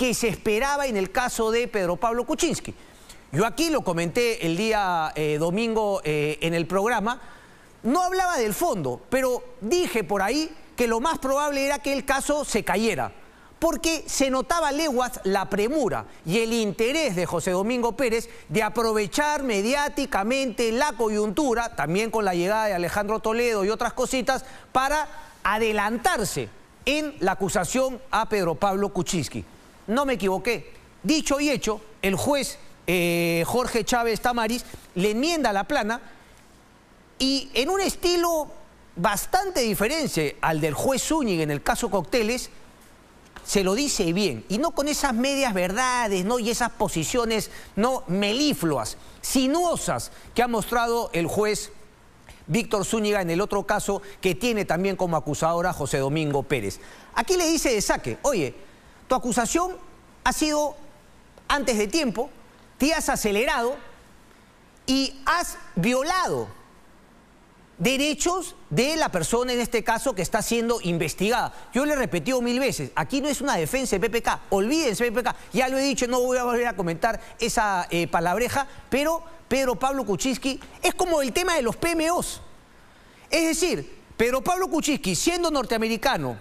que se esperaba en el caso de Pedro Pablo Kuczynski. Yo aquí lo comenté el día eh, domingo eh, en el programa, no hablaba del fondo, pero dije por ahí que lo más probable era que el caso se cayera, porque se notaba leguas la premura y el interés de José Domingo Pérez de aprovechar mediáticamente la coyuntura, también con la llegada de Alejandro Toledo y otras cositas, para adelantarse en la acusación a Pedro Pablo Kuczynski no me equivoqué. Dicho y hecho, el juez eh, Jorge Chávez Tamaris le enmienda la plana y en un estilo bastante diferente al del juez Zúñiga en el caso Cocteles, se lo dice bien, y no con esas medias verdades, ¿no? Y esas posiciones, ¿no? Melifluas, sinuosas que ha mostrado el juez Víctor Zúñiga en el otro caso que tiene también como acusadora José Domingo Pérez. Aquí le dice de saque, oye, tu acusación ha sido antes de tiempo, te has acelerado y has violado derechos de la persona, en este caso, que está siendo investigada. Yo le he repetido mil veces, aquí no es una defensa de PPK, olvídense PPK, ya lo he dicho, no voy a volver a comentar esa eh, palabreja, pero Pedro Pablo Kuczynski es como el tema de los PMOs. Es decir, Pedro Pablo Kuczynski, siendo norteamericano,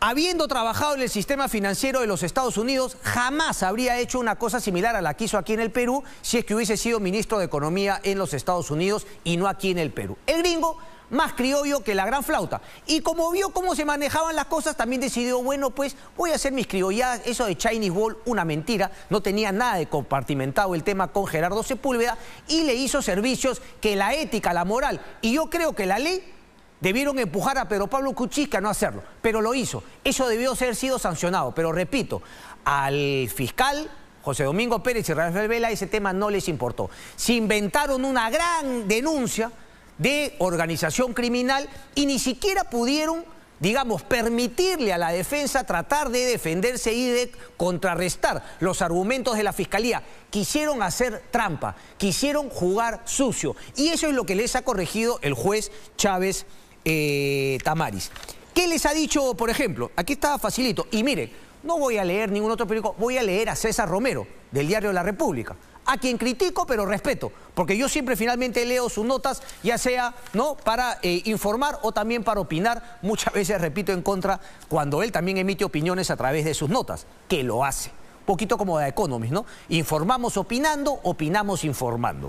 Habiendo trabajado en el sistema financiero de los Estados Unidos, jamás habría hecho una cosa similar a la que hizo aquí en el Perú si es que hubiese sido ministro de Economía en los Estados Unidos y no aquí en el Perú. El gringo, más criollo que la gran flauta. Y como vio cómo se manejaban las cosas, también decidió, bueno, pues voy a hacer mis criolladas. Eso de Chinese Wall, una mentira. No tenía nada de compartimentado el tema con Gerardo Sepúlveda y le hizo servicios que la ética, la moral y yo creo que la ley Debieron empujar a Pedro Pablo Cuchisca a no hacerlo, pero lo hizo. Eso debió ser sido sancionado, pero repito, al fiscal José Domingo Pérez y Rafael Vela ese tema no les importó. Se inventaron una gran denuncia de organización criminal y ni siquiera pudieron digamos, permitirle a la defensa tratar de defenderse y de contrarrestar los argumentos de la fiscalía. Quisieron hacer trampa, quisieron jugar sucio. Y eso es lo que les ha corregido el juez Chávez. Eh, Tamaris. ¿Qué les ha dicho, por ejemplo? Aquí está facilito. Y mire, no voy a leer ningún otro periódico, voy a leer a César Romero, del Diario de la República a quien critico, pero respeto, porque yo siempre finalmente leo sus notas, ya sea no para eh, informar o también para opinar, muchas veces repito en contra, cuando él también emite opiniones a través de sus notas, que lo hace. ...un Poquito como de Economist, ¿no? Informamos opinando, opinamos informando.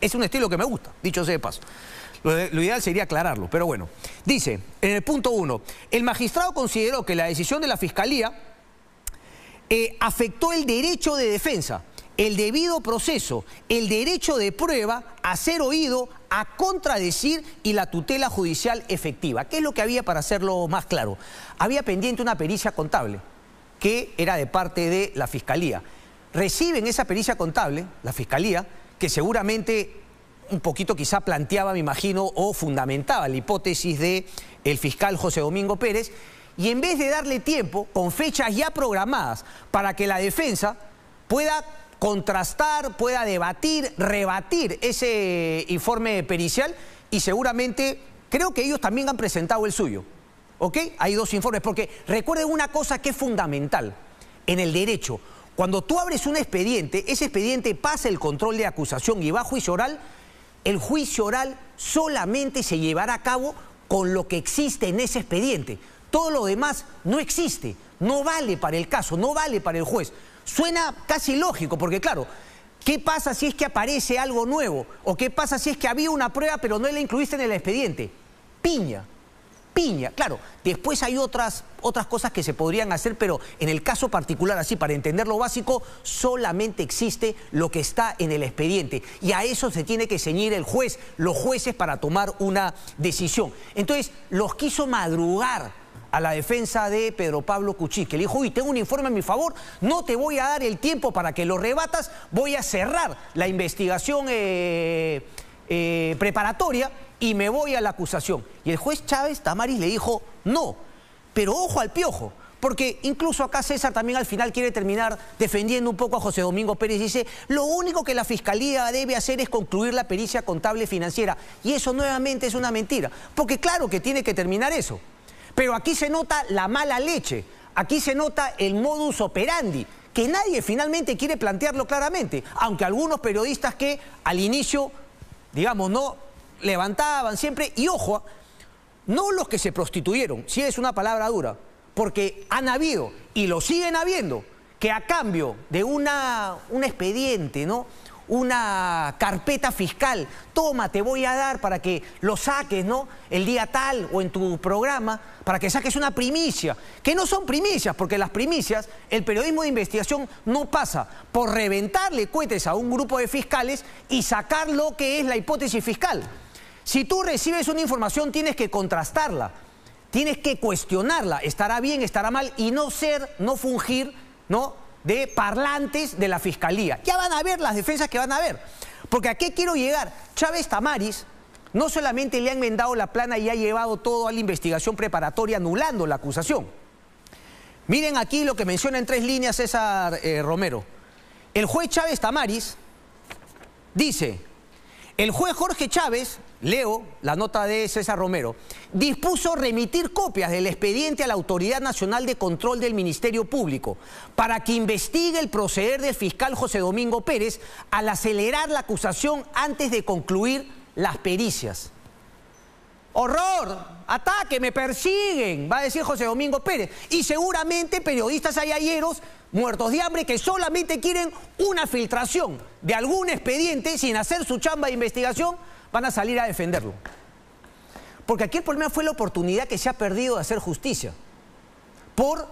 Es un estilo que me gusta, dicho sepas. Lo, ideal sería aclararlo, pero bueno. Dice, en el punto uno, el magistrado consideró que la decisión de la Fiscalía eh, afectó el derecho de defensa, el debido proceso, el derecho de prueba a ser oído, a contradecir y la tutela judicial efectiva. ¿Qué es lo que había para hacerlo más claro? Había pendiente una pericia contable que era de parte de la Fiscalía. Reciben esa pericia contable, la Fiscalía, que seguramente un poquito quizá planteaba, me imagino, o fundamentaba la hipótesis del el fiscal José Domingo Pérez, y en vez de darle tiempo, con fechas ya programadas, para que la defensa pueda contrastar, pueda debatir, rebatir ese informe pericial, y seguramente creo que ellos también han presentado el suyo. ¿Ok? Hay dos informes, porque recuerden una cosa que es fundamental en el derecho. Cuando tú abres un expediente, ese expediente pasa el control de acusación y va a juicio oral el juicio oral solamente se llevará a cabo con lo que existe en ese expediente. Todo lo demás no existe, no vale para el caso, no vale para el juez. Suena casi lógico, porque claro, ¿qué pasa si es que aparece algo nuevo? ¿O qué pasa si es que había una prueba pero no la incluiste en el expediente? Piña. Claro, después hay otras, otras cosas que se podrían hacer, pero en el caso particular, así, para entender lo básico, solamente existe lo que está en el expediente. Y a eso se tiene que ceñir el juez, los jueces, para tomar una decisión. Entonces, los quiso madrugar a la defensa de Pedro Pablo Cuchí, que le dijo, uy, tengo un informe a mi favor, no te voy a dar el tiempo para que lo rebatas, voy a cerrar la investigación eh, eh, preparatoria y me voy a la acusación. Y el juez Chávez Tamaris le dijo, no, pero ojo al piojo. Porque incluso acá César también al final quiere terminar defendiendo un poco a José Domingo Pérez. Dice, lo único que la Fiscalía debe hacer es concluir la pericia contable financiera. Y eso nuevamente es una mentira. Porque claro que tiene que terminar eso. Pero aquí se nota la mala leche. Aquí se nota el modus operandi que nadie finalmente quiere plantearlo claramente, aunque algunos periodistas que al inicio, digamos, no levantaban siempre. Y ojo, no los que se prostituyeron, si es una palabra dura, porque han habido y lo siguen habiendo, que a cambio de una, un expediente, ¿no? una carpeta fiscal, toma, te voy a dar para que lo saques, ¿no? El día tal o en tu programa, para que saques una primicia, que no son primicias, porque las primicias, el periodismo de investigación no pasa por reventarle cohetes a un grupo de fiscales y sacar lo que es la hipótesis fiscal. Si tú recibes una información tienes que contrastarla, tienes que cuestionarla, estará bien, estará mal y no ser, no fungir, ¿no? De parlantes de la fiscalía. Ya van a ver las defensas que van a ver. Porque a qué quiero llegar? Chávez Tamaris no solamente le ha enmendado la plana y ha llevado todo a la investigación preparatoria anulando la acusación. Miren aquí lo que menciona en tres líneas César eh, Romero. El juez Chávez Tamaris dice, el juez Jorge Chávez, leo la nota de César Romero, dispuso remitir copias del expediente a la Autoridad Nacional de Control del Ministerio Público para que investigue el proceder del fiscal José Domingo Pérez al acelerar la acusación antes de concluir las pericias. Horror, ataque, me persiguen, va a decir José Domingo Pérez. Y seguramente periodistas ayeros muertos de hambre que solamente quieren una filtración de algún expediente sin hacer su chamba de investigación, van a salir a defenderlo. Porque aquí el problema fue la oportunidad que se ha perdido de hacer justicia por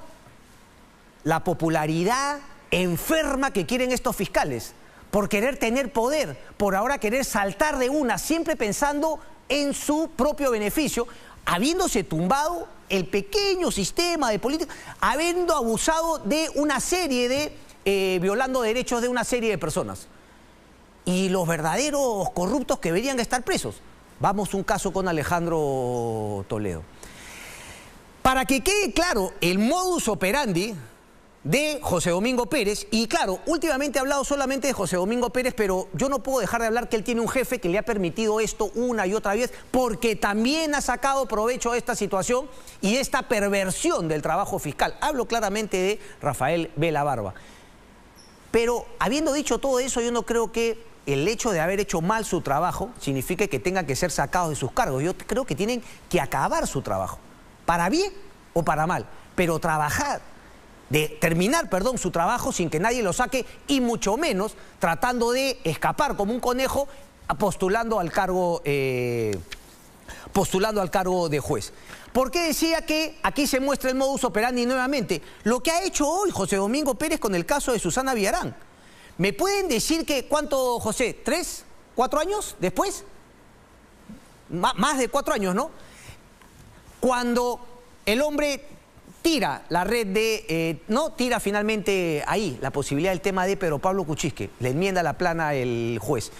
la popularidad enferma que quieren estos fiscales, por querer tener poder, por ahora querer saltar de una, siempre pensando en su propio beneficio, habiéndose tumbado el pequeño sistema de política, habiendo abusado de una serie de, eh, violando derechos de una serie de personas. Y los verdaderos corruptos que deberían estar presos. Vamos un caso con Alejandro Toledo. Para que quede claro el modus operandi de José Domingo Pérez. Y claro, últimamente he hablado solamente de José Domingo Pérez, pero yo no puedo dejar de hablar que él tiene un jefe que le ha permitido esto una y otra vez, porque también ha sacado provecho de esta situación y esta perversión del trabajo fiscal. Hablo claramente de Rafael Vela Barba. Pero habiendo dicho todo eso, yo no creo que el hecho de haber hecho mal su trabajo signifique que tengan que ser sacados de sus cargos. Yo creo que tienen que acabar su trabajo, para bien o para mal, pero trabajar de terminar, perdón, su trabajo sin que nadie lo saque y mucho menos tratando de escapar como un conejo postulando al cargo, eh, al cargo de juez. ¿Por qué decía que aquí se muestra el modus operandi nuevamente? Lo que ha hecho hoy José Domingo Pérez con el caso de Susana Villarán. ¿Me pueden decir que cuánto, José? ¿Tres? ¿Cuatro años después? más de cuatro años, ¿no? Cuando el hombre tira la red de, eh, no tira finalmente ahí la posibilidad del tema de pero Pablo Cuchisque, le enmienda la plana el juez.